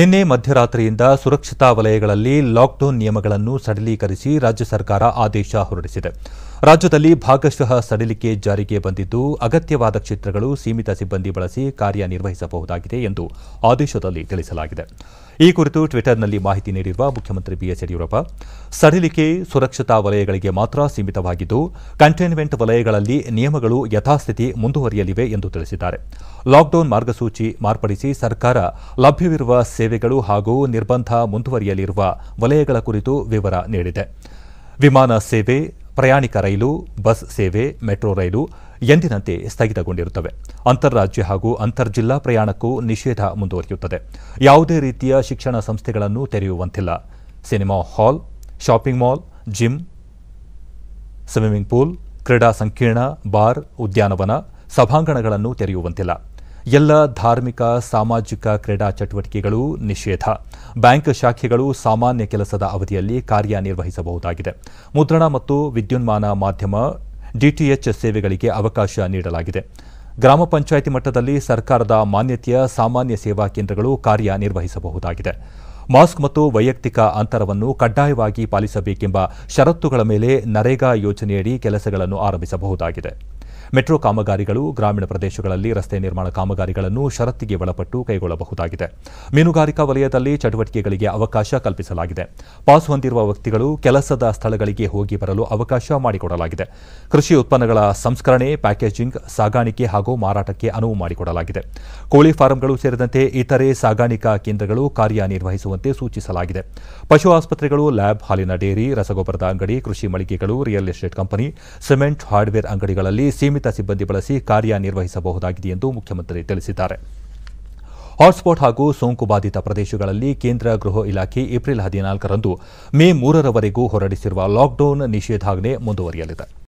ನಿನ್ನೆ ಮಧ್ಯರಾತ್ರಿಯಿಂದ ಸುರಕ್ಷತಾ ವಲಯಗಳಲ್ಲಿ ಲಾಕ್ಡೌನ್ ನಿಯಮಗಳನ್ನು ಸಡಿಲೀಕರಿಸಿ ರಾಜ್ಯ ಸರ್ಕಾರ ಆದೇಶ ಹೊರಡಿಸಿದೆ ರಾಜ್ಯದಲ್ಲಿ ಭಾಗಶಃ ಸಡಿಲಿಕೆ ಜಾರಿಗೆ ಬಂದಿದ್ದು ಅಗತ್ಯವಾದ ಕ್ಷೇತ್ರಗಳು ಸೀಮಿತ ಸಿಬ್ಬಂದಿ ಬಳಸಿ ಕಾರ್ಯನಿರ್ವಹಿಸಬಹುದಾಗಿದೆ ಎಂದು ಆದೇಶದಲ್ಲಿ ತಿಳಿಸಲಾಗಿದೆ ಈ ಕುರಿತು ಟ್ವಿಟರ್ನಲ್ಲಿ ಮಾಹಿತಿ ನೀಡಿರುವ ಮುಖ್ಯಮಂತ್ರಿ ಬಿಎಸ್ ಯಡಿಯೂರಪ್ಪ ಸಡಿಲಿಕೆ ಸುರಕ್ಷತಾ ವಲಯಗಳಿಗೆ ಮಾತ್ರ ಸೀಮಿತವಾಗಿದ್ದು ಕಂಟೈನ್ಮೆಂಟ್ ವಲಯಗಳಲ್ಲಿ ನಿಯಮಗಳು ಯಥಾಸ್ಥಿತಿ ಮುಂದುವರಿಯಲಿವೆ ಎಂದು ತಿಳಿಸಿದ್ದಾರೆ ಲಾಕ್ಡೌನ್ ಮಾರ್ಗಸೂಚಿ ಮಾರ್ಪಡಿಸಿ ಸರ್ಕಾರ ಲಭ್ಯವಿರುವ ಸೇವೆ ಸೇವೆಗಳು ಹಾಗೂ ನಿರ್ಬಂಧ ಮುಂದುವರಿಯಲಿರುವ ವಲಯಗಳ ಕುರಿತು ವಿವರ ನೀಡಿದೆ ವಿಮಾನ ಸೇವೆ ಪ್ರಯಾಣಿಕ ರೈಲು ಬಸ್ ಸೇವೆ ಮೆಟ್ರೋ ರೈಲು ಎಂದಿನಂತೆ ಸ್ಥಗಿತಗೊಂಡಿರುತ್ತವೆ ಅಂತಾರಾಜ್ಯ ಹಾಗೂ ಅಂತರ್ಜಿಲ್ಲಾ ಪ್ರಯಾಣಕ್ಕೂ ನಿಷೇಧ ಮುಂದುವರಿಯುತ್ತದೆ ಯಾವುದೇ ರೀತಿಯ ಶಿಕ್ಷಣ ಸಂಸ್ಥೆಗಳನ್ನು ತೆರೆಯುವಂತಿಲ್ಲ cinema hall shopping mall gym swimming pool ಕ್ರೀಡಾ ಸಂಕೀರ್ಣ ಬಾರ್ ಉದ್ಯಾನವನ ಸಭಾಂಗಣಗಳನ್ನು ತೆರೆಯುವಂತಿಲ್ಲ ಎಲ್ಲ ಧಾರ್ಮಿಕ ಸಾಮಾಜಿಕ ಕ್ರೀಡಾ ಚಟುವಟಿಕೆಗಳು ನಿಷೇಧ ಬ್ಯಾಂಕ್ ಶಾಖೆಗಳು ಸಾಮಾನ್ಯ ಕೆಲಸದ ಅವಧಿಯಲ್ಲಿ ಕಾರ್ಯನಿರ್ವಹಿಸಬಹುದಾಗಿದೆ ಮುದ್ರಣ ಮತ್ತು ವಿದ್ಯುನ್ಮಾನ ಮಾಧ್ಯಮ ಡಿಟಿಎಚ್ ಸೇವೆಗಳಿಗೆ ಅವಕಾಶ ನೀಡಲಾಗಿದೆ ಗ್ರಾಮ ಪಂಚಾಯಿತಿ ಮಟ್ಟದಲ್ಲಿ ಸರ್ಕಾರದ ಮಾನ್ಯತೆಯ ಸಾಮಾನ್ಯ ಸೇವಾ ಕೇಂದ್ರಗಳು ಕಾರ್ಯನಿರ್ವಹಿಸಬಹುದಾಗಿದೆ ಮಾಸ್ಕ್ ಮತ್ತು ವೈಯಕ್ತಿಕ ಅಂತರವನ್ನು ಕಡ್ಡಾಯವಾಗಿ ಪಾಲಿಸಬೇಕೆಂಬ ಷರತ್ತುಗಳ ಮೇಲೆ ನರೇಗಾ ಯೋಜನೆಯಡಿ ಕೆಲಸಗಳನ್ನು ಆರಂಭಿಸಬಹುದಾಗಿದೆ ಮೆಟ್ರೋ ಕಾಮಗಾರಿಗಳು ಗ್ರಾಮೀಣ ಪ್ರದೇಶಗಳಲ್ಲಿ ರಸ್ತೆ ನಿರ್ಮಾಣ ಕಾಮಗಾರಿಗಳನ್ನು ಷರತ್ತಿಗೆ ಒಳಪಟ್ಟು ಕೈಗೊಳ್ಳಬಹುದಾಗಿದೆ ಮೀನುಗಾರಿಕಾ ವಲಯದಲ್ಲಿ ಚಟುವಟಿಕೆಗಳಿಗೆ ಅವಕಾಶ ಕಲ್ಪಿಸಲಾಗಿದೆ ಪಾಸ್ ಹೊಂದಿರುವ ವ್ಯಕ್ತಿಗಳು ಕೆಲಸದ ಸ್ಥಳಗಳಿಗೆ ಹೋಗಿ ಬರಲು ಅವಕಾಶ ಮಾಡಿಕೊಡಲಾಗಿದೆ ಕೃಷಿ ಉತ್ಪನ್ನಗಳ ಸಂಸ್ಕರಣೆ ಪ್ಯಾಕೇಜಿಂಗ್ ಸಾಗಾಣಿಕೆ ಹಾಗೂ ಮಾರಾಟಕ್ಕೆ ಅನುವು ಮಾಡಿಕೊಡಲಾಗಿದೆ ಕೋಳಿ ಫಾರಂಗಳು ಸೇರಿದಂತೆ ಇತರೆ ಸಾಗಾಣಿಕಾ ಕೇಂದ್ರಗಳು ಕಾರ್ಯನಿರ್ವಹಿಸುವಂತೆ ಸೂಚಿಸಲಾಗಿದೆ ಪಶು ಆಸ್ಪತ್ರೆಗಳು ಲ್ಯಾಬ್ ಹಾಲಿನ ಡೇರಿ ರಸಗೊಬ್ಬರದ ಅಂಗಡಿ ಕೃಷಿ ಮಳಿಗೆಗಳು real estate company cement hardware ಅಂಗಡಿಗಳಲ್ಲಿ ನಿಯಮಿತ ಸಿಬ್ಬಂದಿ ಬಳಸಿ ಕಾರ್ಯನಿರ್ವಹಿಸಬಹುದಾಗಿದೆ ಎಂದು ಮುಖ್ಯಮಂತ್ರಿ ತಿಳಿಸಿದ್ದಾರೆ ಹಾಟ್ಸ್ಪಾಟ್ ಹಾಗೂ ಸೋಂಕು ಬಾಧಿತ ಪ್ರದೇಶಗಳಲ್ಲಿ ಕೇಂದ್ರ ಗೃಹ ಇಲಾಖೆ ಏಪ್ರಿಲ್ ಹದಿನಾಲ್ಕರಂದು ಮೇ ಮೂರರವರೆಗೂ ಹೊರಡಿಸಿರುವ ಲಾಕ್ಡೌನ್ ನಿಷೇಧಾಜ್ಞೆ ಮುಂದುವರಿಯಲಿದೆ